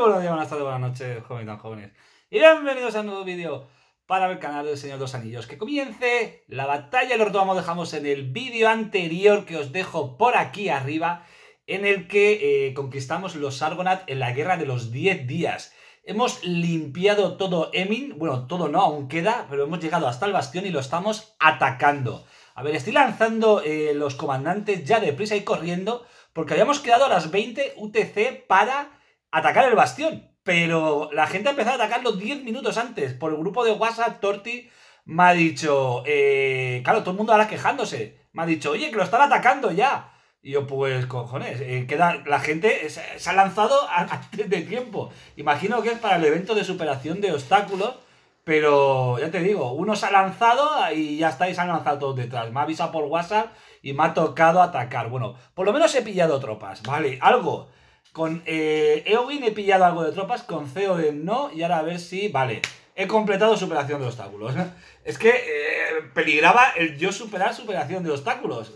buenos días, buenas tardes, buenas noches, jóvenes tan jóvenes. Y bienvenidos a un nuevo vídeo para el canal del Señor de los Anillos. Que comience la batalla lo retomamos, dejamos en el vídeo anterior que os dejo por aquí arriba, en el que eh, conquistamos los Argonath en la Guerra de los 10 Días. Hemos limpiado todo Emin, bueno, todo no, aún queda, pero hemos llegado hasta el bastión y lo estamos atacando. A ver, estoy lanzando eh, los comandantes ya deprisa y corriendo, porque habíamos quedado a las 20 UTC para atacar el bastión. Pero la gente ha empezado a atacarlo 10 minutos antes. Por el grupo de WhatsApp, Torti me ha dicho, eh, claro, todo el mundo ahora quejándose. Me ha dicho, oye, que lo están atacando ya. Y yo, pues, cojones, eh, la gente se, ha lanzado antes de tiempo. Imagino que es para el evento de superación de obstáculos, pero ya te digo, uno se ha lanzado y ya estáis, han lanzado todos detrás. Me ha avisado por WhatsApp y me ha tocado atacar. Bueno, por lo menos he pillado tropas, ¿vale? Algo. Con eh, Eowyn he pillado algo de tropas, con Theoden no, y ahora a ver si. Vale, he completado superación de obstáculos. ¿eh? Es que eh, peligraba el yo superar superación de obstáculos.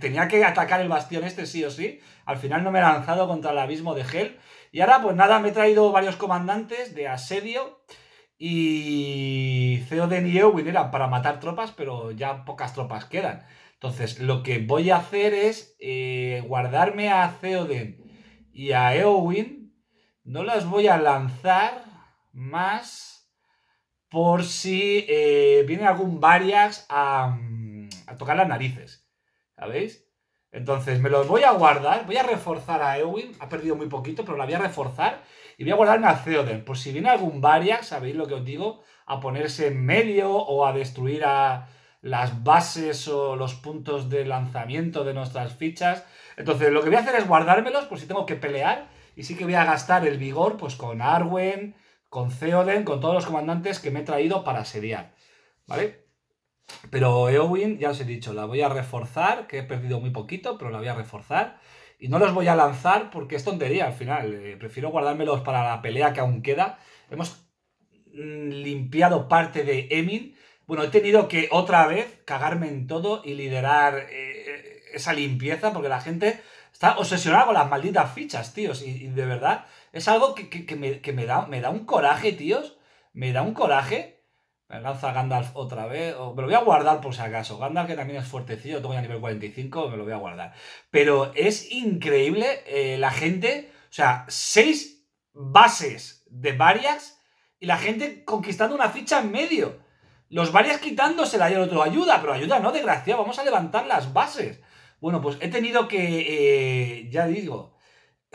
tenía que atacar el bastión este sí o sí. Al final no me he lanzado contra el abismo de Hel Y ahora, pues nada, me he traído varios comandantes de asedio. Y Theoden y Eowyn eran para matar tropas, pero ya pocas tropas quedan. Entonces, lo que voy a hacer es guardarme a Theoden y a Eowyn no las voy a lanzar más por si eh, viene algún Varias mm, a, tocar las narices. ¿Sabéis? Entonces me los voy a guardar, voy a reforzar a Eowyn. ha perdido muy poquito, pero la voy a reforzar y voy a guardarme a Theoden. Por si viene algún Varias, sabéis lo que os digo, a ponerse en medio o a destruir a, las bases o los puntos de lanzamiento de nuestras fichas. Entonces, lo que voy a hacer es guardármelos por si tengo que pelear. Y sí que voy a gastar el vigor pues con Arwen, con Theoden, con todos los comandantes que me he traído para asediar. ¿Vale? Pero Eowyn, ya os he dicho, la voy a reforzar, que he perdido muy poquito, pero la voy a reforzar. Y no los voy a lanzar porque es tontería al final. Eh, prefiero guardármelos para la pelea que aún queda. Hemos mm, limpiado parte de Emin bueno, he tenido que otra vez cagarme en todo y liderar eh, eh, esa limpieza porque la gente está obsesionada con las malditas fichas, tíos. Y, de verdad, es algo que, me, da, me da un coraje, tíos. Me da un coraje. Me lanza Gandalf otra vez. me lo voy a guardar por si acaso. Gandalf, que también es fuertecillo, tengo ya nivel 45, me lo voy a guardar. Pero es increíble eh, la gente. O sea, seis bases de varias y la gente conquistando una ficha en medio. Los varias quitándosela y el otro, ayuda, pero ayuda, no, desgraciado, vamos a levantar las bases. Bueno, pues he tenido que, eh, ya digo,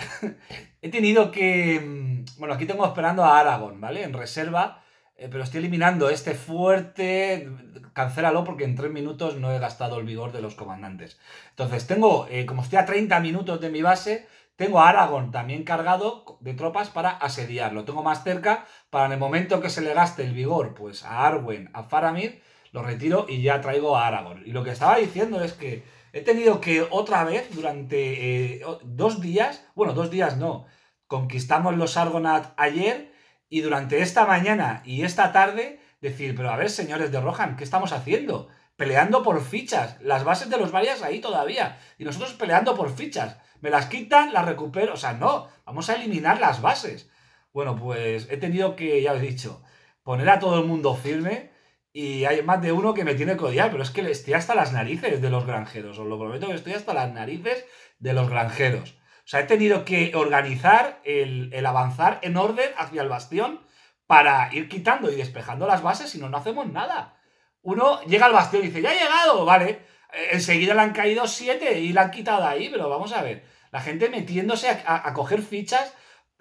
he tenido que, mm, bueno, aquí tengo esperando a Aragón, ¿vale? En reserva, eh, pero estoy eliminando este fuerte, cancélalo porque en 3 minutos no he gastado el vigor de los comandantes. Entonces, tengo, eh, como estoy a 30 minutos de mi base, tengo a Aragorn también cargado de tropas para asediarlo. Tengo más cerca para en el momento que se le gaste el vigor, pues a Arwen, a Faramir, lo retiro y ya traigo a Aragorn. Y lo que estaba diciendo es que he tenido que otra vez durante eh, dos días, bueno, dos días no, conquistamos los Argonath ayer y durante esta mañana y esta tarde decir, pero a ver, señores de Rohan, ¿qué estamos haciendo? Peleando por fichas, las bases de los varias ahí todavía, y nosotros peleando por fichas. Me las quitan, las recupero. O sea, no, vamos a eliminar las bases. Bueno, pues he tenido que, ya os he dicho, poner a todo el mundo firme. Y hay más de uno que me tiene que odiar, pero es que estoy hasta las narices de los granjeros. Os lo prometo que estoy hasta las narices de los granjeros. O sea, he tenido que organizar el, avanzar en orden hacia el bastión para ir quitando y despejando las bases, si no, no hacemos nada. Uno llega al bastión y dice, ya he llegado, vale. Eh, enseguida le han caído siete y la han quitado ahí, pero vamos a ver. La gente metiéndose a, coger fichas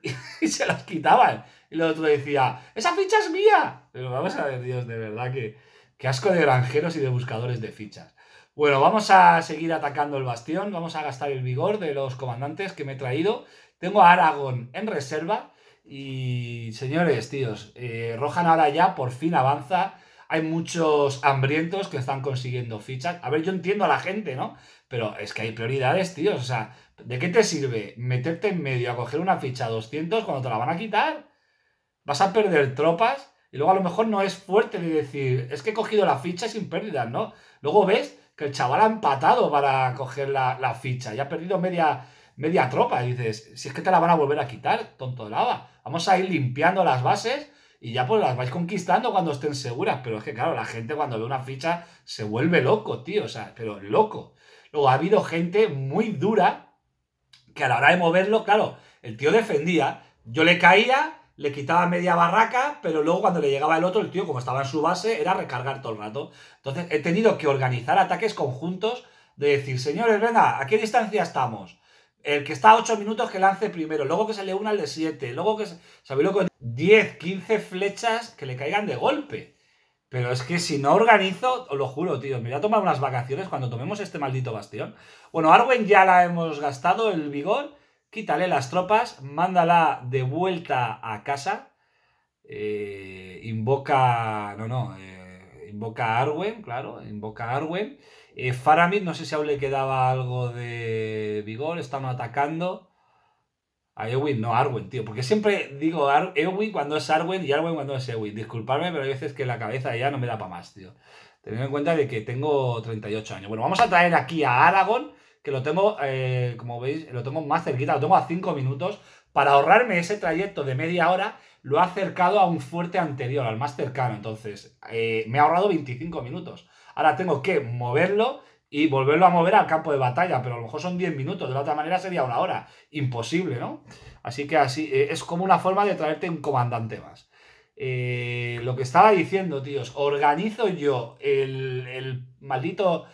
y, se las quitaban. Y el otro decía, ¡esa ficha es mía! Pero vamos a ver, Dios, de verdad que, asco de granjeros y de buscadores de fichas. Bueno, vamos a seguir atacando el bastión, vamos a gastar el vigor de los comandantes que me he traído. Tengo a Aragón en reserva y, señores, tíos, eh, Rohan ahora ya por fin avanza hay muchos hambrientos que están consiguiendo fichas. A ver, yo entiendo a la gente, ¿no? Pero es que hay prioridades, tíos. O sea, ¿de qué te sirve meterte en medio a coger una ficha 200 cuando te la van a quitar? Vas a perder tropas y luego a lo mejor no es fuerte de decir, es que he cogido la ficha sin pérdidas, ¿no? Luego ves que el chaval ha empatado para coger la, ficha y ha perdido media, media tropa. Y dices, si es que te la van a volver a quitar, tonto de lava. Vamos a ir limpiando las bases y ya pues las vais conquistando cuando estén seguras, pero es que claro, la gente cuando ve una ficha se vuelve loco, tío, o sea, pero loco. Luego ha habido gente muy dura que a la hora de moverlo, claro, el tío defendía, yo le caía, le quitaba media barraca, pero luego cuando le llegaba el otro, el tío como estaba en su base, era recargar todo el rato. Entonces he tenido que organizar ataques conjuntos de decir, señores, venga, ¿a qué distancia estamos? el que está a 8 minutos que lance primero, luego que se le una al de 7, luego que se... ¿Sabéis lo 10, 15 flechas que le caigan de golpe. Pero es que si no organizo, os lo juro, tío, me voy a tomar unas vacaciones cuando tomemos este maldito bastión. Bueno, Arwen ya la hemos gastado, el vigor. Quítale las tropas, mándala de vuelta a casa. Eh, invoca... No, no, eh, invoca a Arwen, claro, invoca a Arwen. Eh, no sé si aún le quedaba algo de vigor, Están atacando. A Eowyn, no Arwen, tío. Porque siempre digo Ar cuando es Arwen y Arwen cuando es Eowyn. Disculpadme, pero hay veces que la cabeza ya no me da para más, tío. Teniendo en cuenta de que tengo 38 años. Bueno, vamos a traer aquí a Aragorn, que lo tengo, eh, como veis, lo tengo más cerquita, lo tengo a 5 minutos. Para ahorrarme ese trayecto de media hora, lo he acercado a un fuerte anterior, al más cercano. Entonces, eh, me ha ahorrado 25 minutos. Ahora tengo que moverlo y volverlo a mover al campo de batalla, pero a lo mejor son 10 minutos, de la otra manera sería una hora. Imposible, ¿no? Así que así eh, es como una forma de traerte un comandante más. Eh, lo que estaba diciendo, tíos, organizo yo el, maldito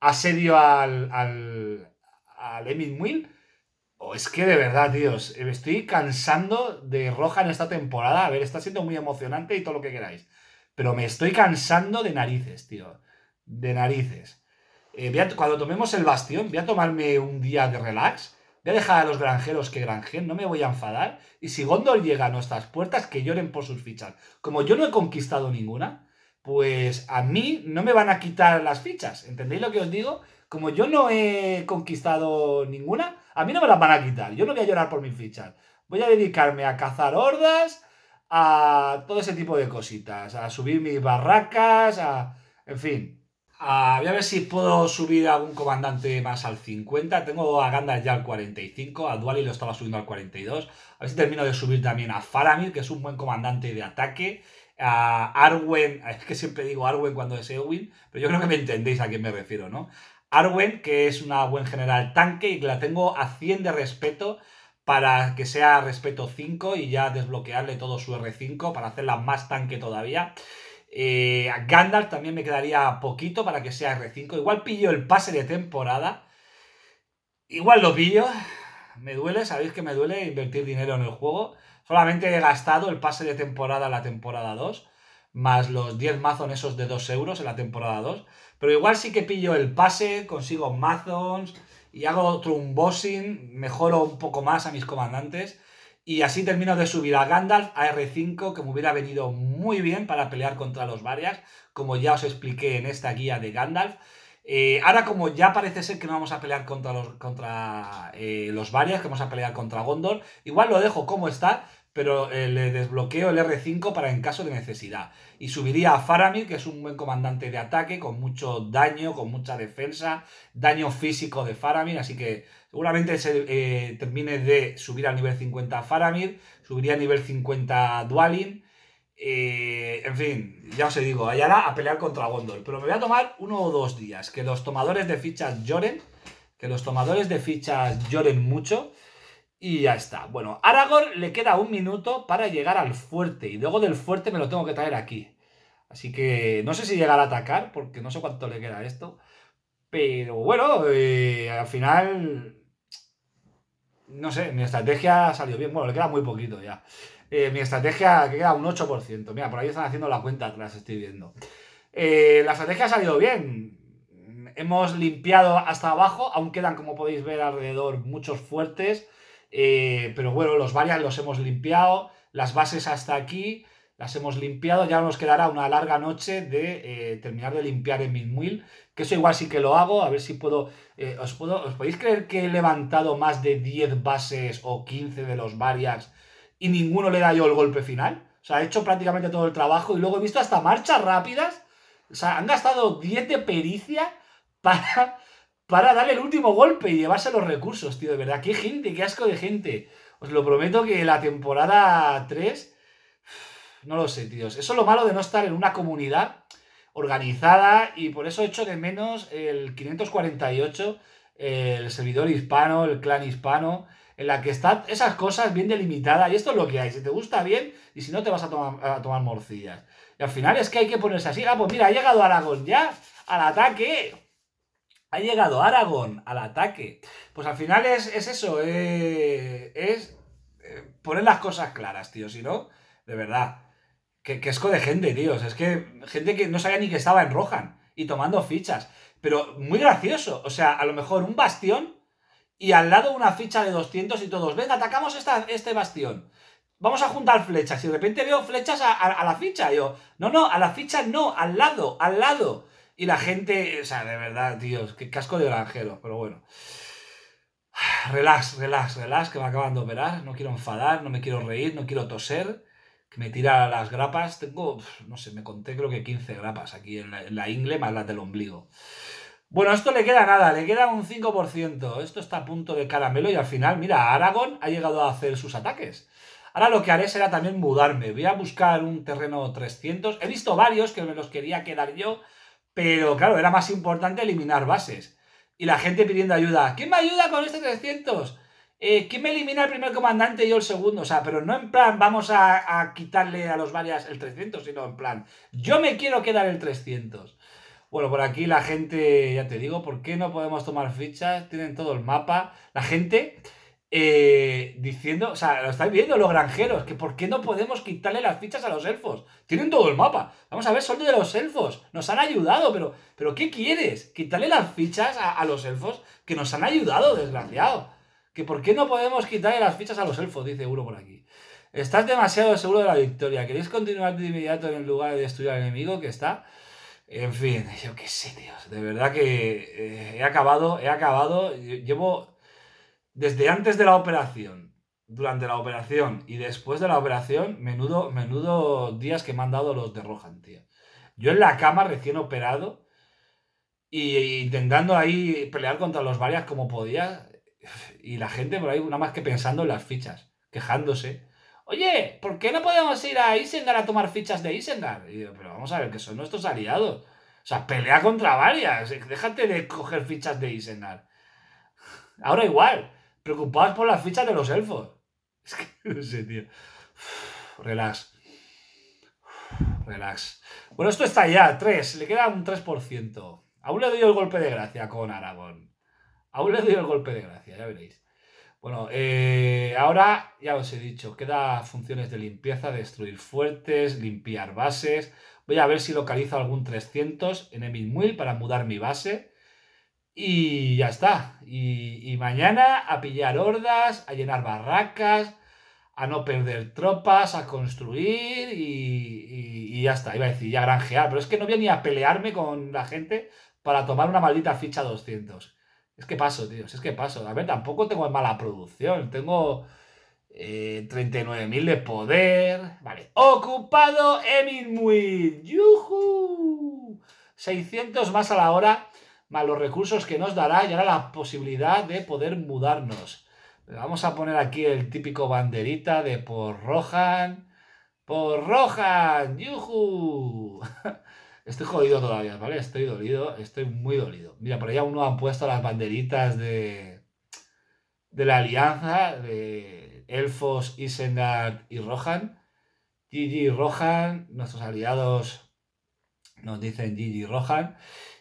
asedio al, al, al Will o oh, es que de verdad, tíos, eh, me estoy cansando de Roja en esta temporada. A ver, está siendo muy emocionante y todo lo que queráis. Pero me estoy cansando de narices, tío. De narices. Eh, cuando tomemos el bastión, voy a tomarme un día de relax. Voy a dejar a los granjeros que granjen, no me voy a enfadar. Y si Gondor llega a nuestras puertas, que lloren por sus fichas. Como yo no he conquistado ninguna, pues a mí no me van a quitar las fichas. ¿Entendéis lo que os digo? Como yo no he conquistado ninguna, a mí no me las van a quitar. Yo no voy a llorar por mi fichas. Voy a dedicarme a cazar hordas, a todo ese tipo de cositas, a subir mis barracas, a... En fin. A... voy a ver si puedo subir a algún comandante más al 50. Tengo a Gandalf ya al 45, a Duali lo estaba subiendo al 42. A ver si termino de subir también a Faramir, que es un buen comandante de ataque. A Arwen, es que siempre digo Arwen cuando es Eowyn, pero yo creo que me entendéis a quién me refiero, ¿no? Arwen, que es una buen general tanque y la tengo a 100 de respeto para que sea respeto 5 y ya desbloquearle todo su R5 para hacerla más tanque todavía. Eh, a Gandalf también me quedaría poquito para que sea R5. Igual pillo el pase de temporada. Igual lo pillo. Me duele, sabéis que me duele invertir dinero en el juego. Solamente he gastado el pase de temporada en la temporada 2, más los 10 mazos esos de 2 euros en la temporada 2. Pero igual sí que pillo el pase, consigo Mazons y hago otro unboxing, mejoro un poco más a mis comandantes. Y así termino de subir a Gandalf a R5, que me hubiera venido muy bien para pelear contra los varias, como ya os expliqué en esta guía de Gandalf. Eh, ahora, como ya parece ser que no vamos a pelear contra los, contra, eh, los varias, que vamos a pelear contra Gondor, igual lo dejo como está pero eh, le desbloqueo el R5 para en caso de necesidad. Y subiría a Faramir, que es un buen comandante de ataque, con mucho daño, con mucha defensa, daño físico de Faramir, así que seguramente se eh, termine de subir al nivel 50 a Faramir, subiría al nivel 50 a Dwalin. en fin, ya os digo, allá a pelear contra Gondor, pero me voy a tomar uno o dos días, que los tomadores de fichas lloren, que los tomadores de fichas lloren mucho. Y ya está. Bueno, Aragorn le queda un minuto para llegar al fuerte. Y luego del fuerte me lo tengo que traer aquí. Así que no sé si llegará a atacar, porque no sé cuánto le queda a esto. Pero bueno, eh, al final. No sé, mi estrategia salió bien. Bueno, le queda muy poquito ya. Eh, mi estrategia que queda un 8%. Mira, por ahí están haciendo la cuenta las estoy viendo. Eh, la estrategia ha salido bien. Hemos limpiado hasta abajo, aún quedan, como podéis ver, alrededor muchos fuertes. Eh, pero bueno, los varias los hemos limpiado, las bases hasta aquí las hemos limpiado, ya nos quedará una larga noche de eh, terminar de limpiar en Midmill que eso igual sí que lo hago, a ver si puedo, eh, os puedo, os podéis creer que he levantado más de 10 bases o 15 de los varias y ninguno le da yo el golpe final, o sea, he hecho prácticamente todo el trabajo y luego he visto hasta marchas rápidas, o sea, han gastado 10 de pericia para para darle el último golpe y llevarse los recursos, tío. De verdad, qué gente, qué asco de gente. Os lo prometo que la temporada 3. No lo sé, tíos. Eso es lo malo de no estar en una comunidad organizada y por eso echo de menos el 548, el servidor hispano, el clan hispano, en la que están esas cosas bien delimitadas y esto es lo que hay. Si te gusta bien y si no te vas a tomar, a tomar morcillas. Y al final es que hay que ponerse así. Ah, pues mira, ha llegado Aragón ya al ataque. Ha llegado Aragón al ataque. Pues al final es, eso, eh, es eh, poner las cosas claras, tío. Si no, de verdad. Qué esco de gente, tío. es que gente que no sabía ni que estaba en Rohan y tomando fichas. Pero muy gracioso. O sea, a lo mejor un bastión y al lado una ficha de 200 y todos. Venga, atacamos este bastión. Vamos a juntar flechas. Y de repente veo flechas a, la ficha. yo, no, no, a la ficha no, al lado, al lado. Y la gente, o sea, de verdad, tíos, qué casco de granjero, pero bueno. Relax, relax, relax, que me acaban de operar. No quiero enfadar, no me quiero reír, no quiero toser. Que me tira las grapas. Tengo, no sé, me conté creo que 15 grapas aquí en la, ingle más las del ombligo. Bueno, esto le queda nada, le queda un 5%. Esto está a punto de caramelo y al final, mira, Aragón ha llegado a hacer sus ataques. Ahora lo que haré será también mudarme. Voy a buscar un terreno 300. He visto varios que me los quería quedar yo pero claro, era más importante eliminar bases. Y la gente pidiendo ayuda. ¿Quién me ayuda con este 300? Eh, ¿Quién me elimina el primer comandante y yo el segundo? O sea, pero no en plan, vamos a, a quitarle a los varias el 300, sino en plan, yo me quiero quedar el 300. Bueno, por aquí la gente, ya te digo, ¿por qué no podemos tomar fichas? Tienen todo el mapa. La gente eh, diciendo, o sea, lo estáis viendo los granjeros, que por qué no podemos quitarle las fichas a los elfos. Tienen todo el mapa. Vamos a ver, son de los elfos. Nos han ayudado, pero, pero ¿qué quieres? Quitarle las fichas a, los elfos que nos han ayudado, desgraciado. Que por qué no podemos quitarle las fichas a los elfos, dice uno por aquí. Estás demasiado seguro de la victoria. ¿Queréis continuar de inmediato en el lugar de destruir al enemigo que está? En fin, yo qué sé, Dios. De verdad que eh, he acabado, he acabado. Llevo desde antes de la operación, durante la operación y después de la operación, menudo, menudo días que me han dado los de Rohan, tío. Yo en la cama recién operado e intentando ahí pelear contra los varias como podía y la gente por ahí nada más que pensando en las fichas, quejándose. Oye, ¿por qué no podemos ir a Isengar a tomar fichas de Isengar? Y yo, pero vamos a ver, que son nuestros aliados. O sea, pelea contra varias. Déjate de coger fichas de Isengar. Ahora igual preocupados por las fichas de los elfos. Es que no sé, tío. relax. relax. Bueno, esto está ya, 3. Le queda un 3%. Aún le doy el golpe de gracia con Aragón. Aún le doy el golpe de gracia, ya veréis. Bueno, eh, ahora ya os he dicho, queda funciones de limpieza, destruir fuertes, limpiar bases. Voy a ver si localizo algún 300 en Emil Muil para mudar mi base. Y ya está. Y, mañana a pillar hordas, a llenar barracas, a no perder tropas, a construir y, y, ya está. Iba a decir, ya granjear, pero es que no voy ni a pelearme con la gente para tomar una maldita ficha 200. Es que paso, tío, es que paso. A ver, tampoco tengo mala producción, tengo 39.000 eh, de poder. Vale, ocupado Emin Muy ¡yujú! 600 más a la hora más los recursos que nos dará y ahora la posibilidad de poder mudarnos. Vamos a poner aquí el típico banderita de por Rohan. ¡Por Rohan! yuju Estoy jodido todavía, ¿vale? Estoy dolido, estoy muy dolido. Mira, por allá uno han puesto las banderitas de, de la alianza de Elfos, Isengard y Rohan. Gigi y Rohan, nuestros aliados nos dicen Gigi y Rohan.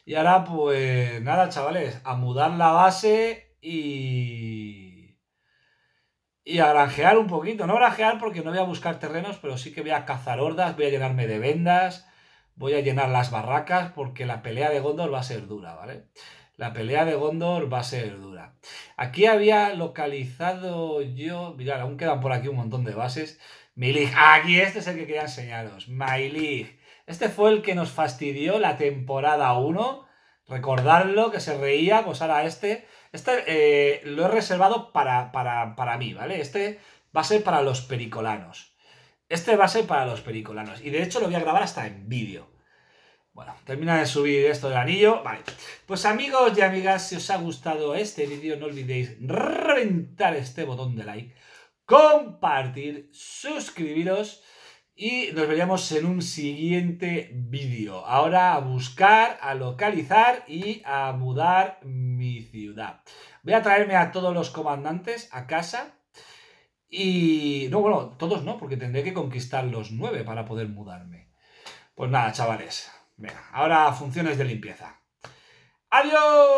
Y ahora, pues nada, chavales, a mudar la base y. Y a granjear un poquito. No granjear porque no voy a buscar terrenos, pero sí que voy a cazar hordas, voy a llenarme de vendas, voy a llenar las barracas porque la pelea de Gondor va a ser dura, ¿vale? La pelea de Gondor va a ser dura. Aquí había localizado yo. Mirad, aún quedan por aquí un montón de bases. Mi Aquí este es el que quería enseñaros. My este fue el que nos fastidió la temporada 1. Recordarlo, que se reía, pues ahora este. Este eh, lo he reservado para, para, para mí, ¿vale? Este va a ser para los pericolanos. Este va a ser para los pericolanos. Y de hecho lo voy a grabar hasta en vídeo. Bueno, termina de subir esto del anillo. Vale. Pues amigos y amigas, si os ha gustado este vídeo, no olvidéis reventar este botón de like, compartir, suscribiros y nos veremos en un siguiente vídeo. Ahora a buscar, a localizar y a mudar mi ciudad. Voy a traerme a todos los comandantes a casa y... No, bueno, todos no, porque tendré que conquistar los nueve para poder mudarme. Pues nada, chavales. Venga, ahora funciones de limpieza. ¡Adiós!